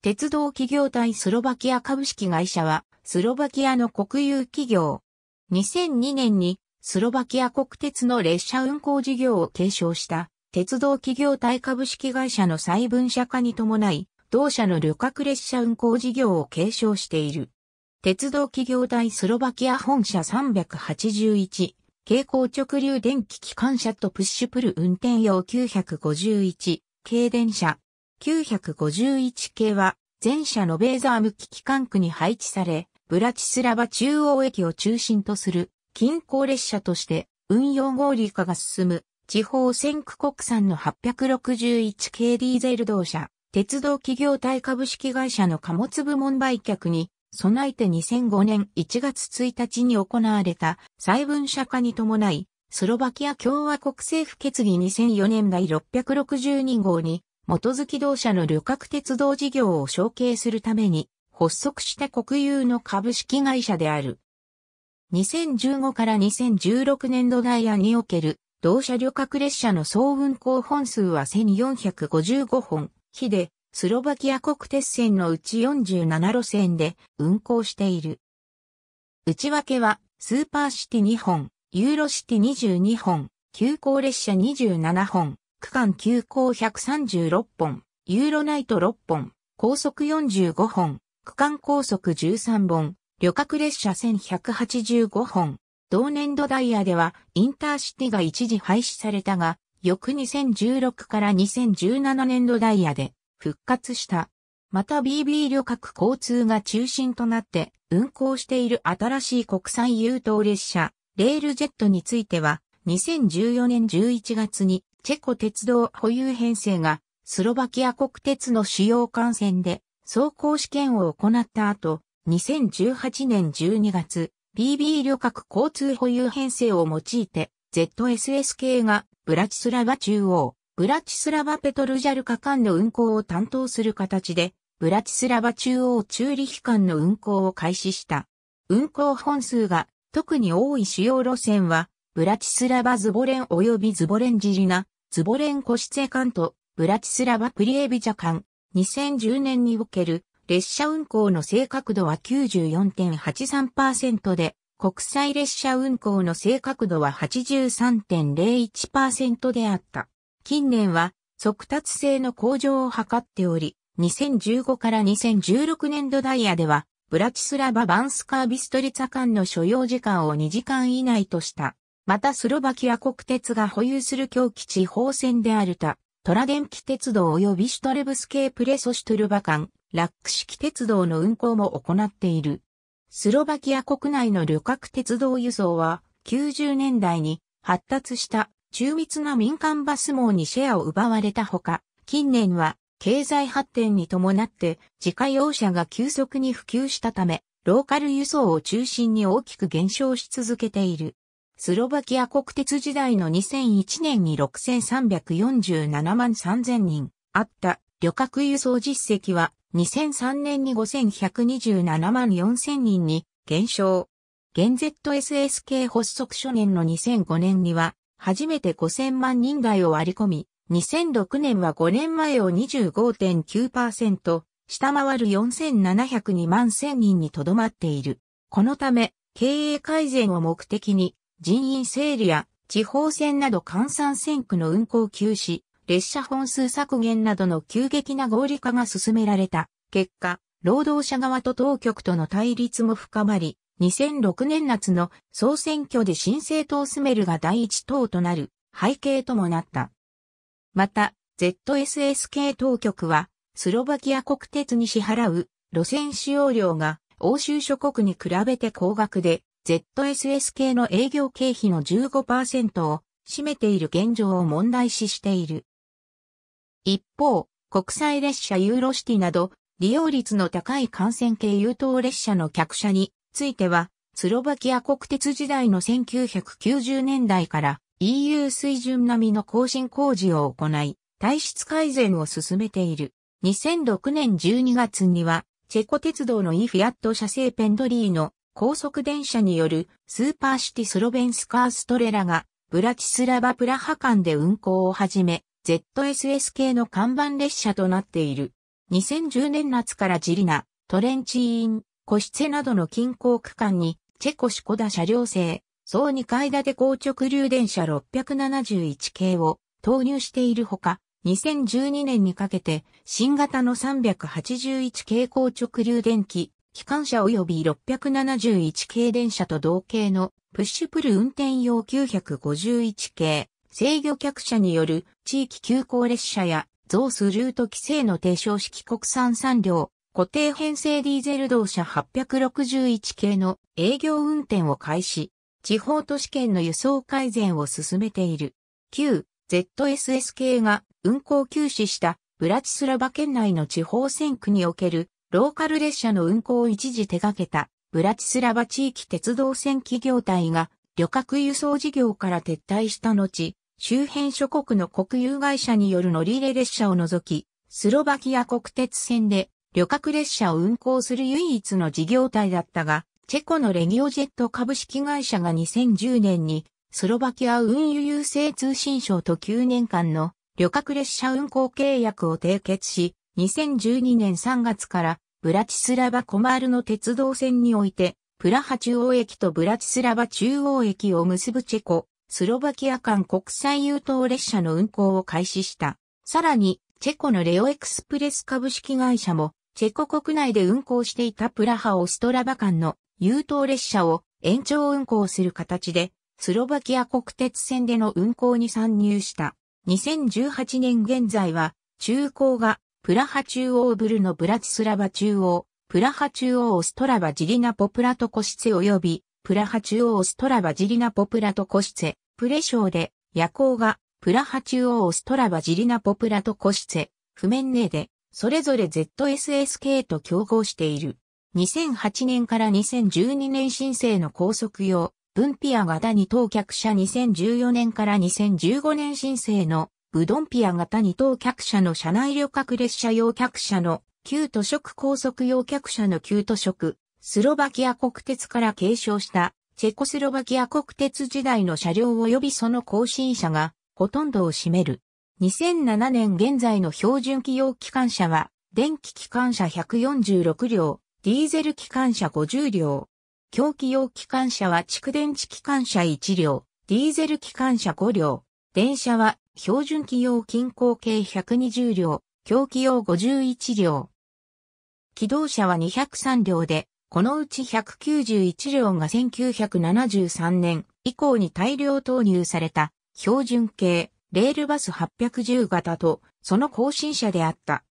鉄道企業体スロバキア株式会社は、スロバキアの国有企業。2002年に、スロバキア国鉄の列車運行事業を継承した、鉄道企業体株式会社の細分社化に伴い、同社の旅客列車運行事業を継承している。鉄道企業体スロバキア本社381、蛍光直流電気機関車とプッシュプル運転用951、軽電車、951系は、全社のベーザーム機機関区に配置され、ブラチスラバ中央駅を中心とする近郊列車として運用合理化が進む地方先駆国産の8 6 1系ディーゼル同社、鉄道企業体株式会社の貨物部門売却に備えて2005年1月1日に行われた細分社化に伴い、スロバキア共和国政府決議2004年第662号に元月同社の旅客鉄道事業を承継するために発足した国有の株式会社である。2015から2016年度ダイヤにおける同社旅客列車の総運行本数は1455本、比でスロバキア国鉄線のうち47路線で運行している。内訳はスーパーシティ2本、ユーロシティ22本、急行列車27本、区間急行136本、ユーロナイト6本、高速45本、区間高速13本、旅客列車1185本。同年度ダイヤではインターシティが一時廃止されたが、翌2016から2017年度ダイヤで復活した。また BB 旅客交通が中心となって運行している新しい国際優等列車、レールジェットについては、2014年11月にチェコ鉄道保有編成がスロバキア国鉄の主要幹線で走行試験を行った後、2018年12月、BB 旅客交通保有編成を用いて ZSS 系がブラチスラバ中央、ブラチスラバペトルジャルカ間の運行を担当する形で、ブラチスラバ中央中ュ機関間の運行を開始した。運行本数が特に多い主要路線は、ブラチスラバズボレン及びズボレンジリナ、ズボレンコシツェンとブラチスラバプリエビジャ間、2010年における列車運行の正確度は94.83%で、国際列車運行の正確度は83.01%であった。近年は速達性の向上を図っており、2015から2016年度ダイヤでは、ブラチスラバ・バンスカービストリツァ間の所要時間を2時間以内とした。またスロバキア国鉄が保有する狂気地方線であるた、トラゲンキ鉄道及びシュトレブスケープレソシュトルバ間、ラック式鉄道の運行も行っている。スロバキア国内の旅客鉄道輸送は、90年代に発達した中密な民間バス網にシェアを奪われたほか、近年は経済発展に伴って自家用車が急速に普及したため、ローカル輸送を中心に大きく減少し続けている。スロバキア国鉄時代の2001年に6347万3000人あった旅客輸送実績は2003年に5127万4000人に減少。現 ZSSK 発足初年の2005年には初めて5000万人台を割り込み、2006年は5年前を25.9%下回る4702万1000人にとどまっている。このため、経営改善を目的に人員整理や地方線など換算線区の運行休止、列車本数削減などの急激な合理化が進められた結果、労働者側と当局との対立も深まり、2006年夏の総選挙で新政党スメルが第一党となる背景ともなった。また、ZSSK 当局は、スロバキア国鉄に支払う路線使用料が欧州諸国に比べて高額で、ZSS 系の営業経費の15%を占めている現状を問題視している。一方、国際列車ユーロシティなど、利用率の高い幹線系優等列車の客車については、スロバキア国鉄時代の1990年代から EU 水準並みの更新工事を行い、体質改善を進めている。2006年12月には、チェコ鉄道のイフィアット社製ペンドリーの高速電車によるスーパーシティスロベンスカーストレラがブラチスラバプラハ間で運行を始め、ZSS 系の看板列車となっている。2010年夏からジリナ、トレンチーン、コシツェなどの近郊区間に、チェコシコダ車両製、総2階建て硬直流電車671系を投入しているほか、2012年にかけて、新型の381系硬直流電機、機関車及び671系電車と同型のプッシュプル運転用951系、制御客車による地域急行列車や増数ルート規制の低唱式国産産業、固定編成ディーゼル動車861系の営業運転を開始、地方都市圏の輸送改善を進めている。旧 ZSS 系が運行休止したブラチスラバ県内の地方選区におけるローカル列車の運行を一時手掛けた、ブラチスラバ地域鉄道線企業体が、旅客輸送事業から撤退した後、周辺諸国の国有会社による乗り入れ列車を除き、スロバキア国鉄線で旅客列車を運行する唯一の事業体だったが、チェコのレギオジェット株式会社が2010年にスロバキア運輸郵政通信省と9年間の旅客列車運行契約を締結し、2012年3月からブラチスラバコマールの鉄道線において、プラハ中央駅とブラチスラバ中央駅を結ぶチェコ、スロバキア間国際優等列車の運行を開始した。さらに、チェコのレオエクスプレス株式会社も、チェコ国内で運行していたプラハオストラバ間の優等列車を延長運行する形で、スロバキア国鉄線での運行に参入した。2018年現在は、中高がプラハ中央ブルのブラチスラバ中央、プラハ中央オストラバジリナポプラトコシツ及び、プラハ中央オストラバジリナポプラトコシツェ、プレショーで、夜行が、プラハ中央オストラバジリナポプラトコシツェ、譜面ネーで、それぞれ ZSSK と競合している。2008年から2012年申請の高速用、分ピア型に当客者2014年から2015年申請のブドンピア型に等客車の車内旅客列車用客車の旧都職高速用客車の旧都職、スロバキア国鉄から継承したチェコスロバキア国鉄時代の車両及びその更新車がほとんどを占める。2007年現在の標準機用機関車は電気機関車146両、ディーゼル機関車50両。狂気用機関車は蓄電池機関車1両、ディーゼル機関車5両。電車は標準器用均衡計120両、強気用51両。機動車は203両で、このうち191両が1973年以降に大量投入された標準系レールバス810型とその後新車であった。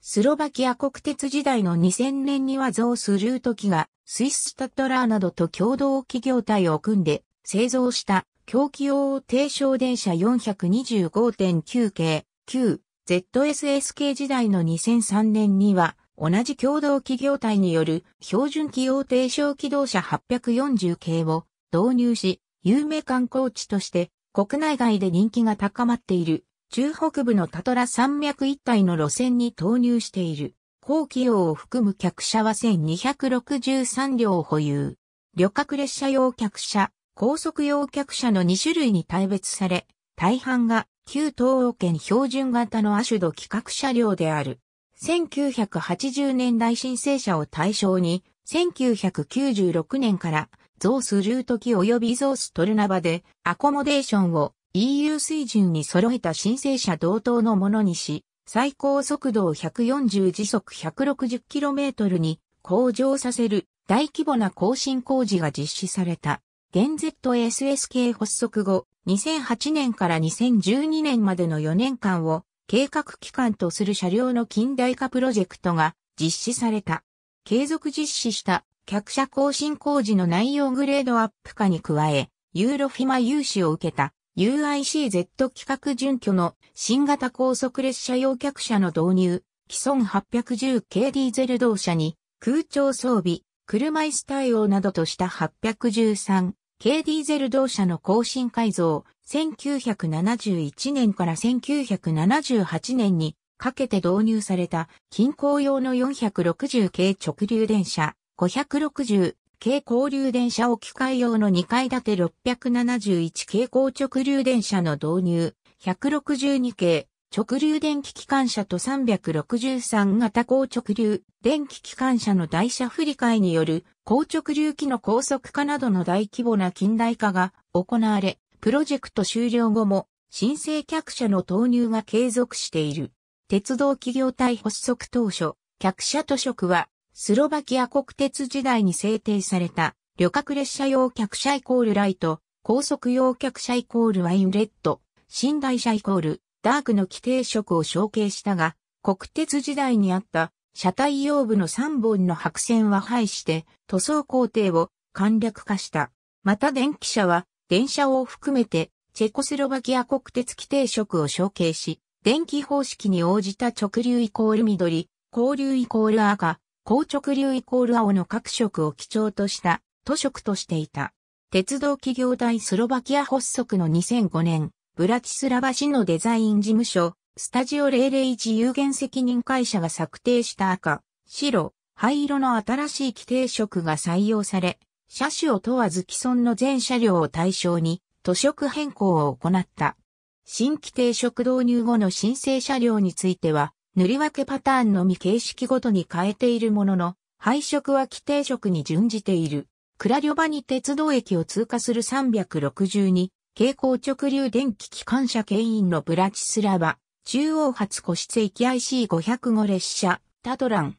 スロバキア国鉄時代の2000年にはゾースルート機がスイススタッドラーなどと共同企業体を組んで製造した狂気用低小電車425.9系、旧 ZSS k 時代の2003年には、同じ共同企業体による標準気用低小機動車840系を導入し、有名観光地として国内外で人気が高まっている中北部のタトラ山脈一帯の路線に投入している。高機用を含む客車は1263両を保有。旅客列車用客車高速用客車の2種類に大別され、大半が旧東欧圏標準型のアシュド規格車両である。1980年代申請者を対象に、1996年からゾースルート機及びゾーストルナバでアコモデーションを EU 水準に揃えた申請者同等のものにし、最高速度を140時速 160km に向上させる大規模な更新工事が実施された。現 ZSSK 発足後、2008年から2012年までの4年間を計画期間とする車両の近代化プロジェクトが実施された。継続実施した客車更新工事の内容グレードアップ化に加え、ユーロフィマ融資を受けた UICZ 企画準拠の新型高速列車用客車の導入、既存 810K ディーゼル動車に空調装備、車椅子対応などとした8 1 3軽ディーゼル同社の更新改造、1971年から1978年にかけて導入された近郊用の460系直流電車、560系交流電車置き換え用の2階建て671系高直流電車の導入、162系直流電気機関車と363型高直流電気機関車の台車振り替えによる硬直流機の高速化などの大規模な近代化が行われ、プロジェクト終了後も申請客車の投入が継続している。鉄道企業体発足当初、客車図職はスロバキア国鉄時代に制定された旅客列車用客車イコールライト、高速用客車イコールワインレッド、寝台車イコールダークの規定色を承継したが、国鉄時代にあった車体腰部の3本の白線は廃して、塗装工程を簡略化した。また電気車は、電車を含めて、チェコスロバキア国鉄規定色を承継し、電気方式に応じた直流イコール緑、交流イコール赤、高直流イコール青の各色を基調とした塗色としていた。鉄道企業大スロバキア発足の2005年、ブラチスラバ市のデザイン事務所、スタジオ001有限責任会社が策定した赤、白、灰色の新しい規定色が採用され、車種を問わず既存の全車両を対象に、塗色変更を行った。新規定色導入後の申請車両については、塗り分けパターンのみ形式ごとに変えているものの、配色は規定色に準じている。クラリョバに鉄道駅を通過する362、蛍光直流電気機関車牽引のブラチスラバ、中央発個室駅 IC505 列車、タトラン。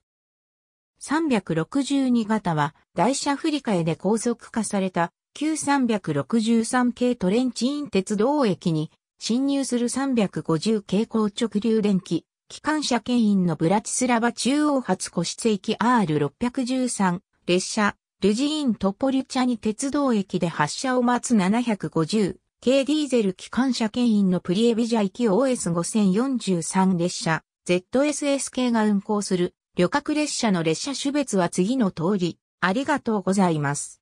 362型は、台車振り替えで高速化された、旧363系トレンチイン鉄道駅に、侵入する350系高直流電気、機関車牽引のブラチスラバ中央発個室駅 R613 列車、ルジーントポリチャニ鉄道駅で発車を待つ750軽ディーゼル機関車牽引のプリエビジャ行き OS5043 列車、ZSS 系が運行する旅客列車の列車種別は次の通り、ありがとうございます。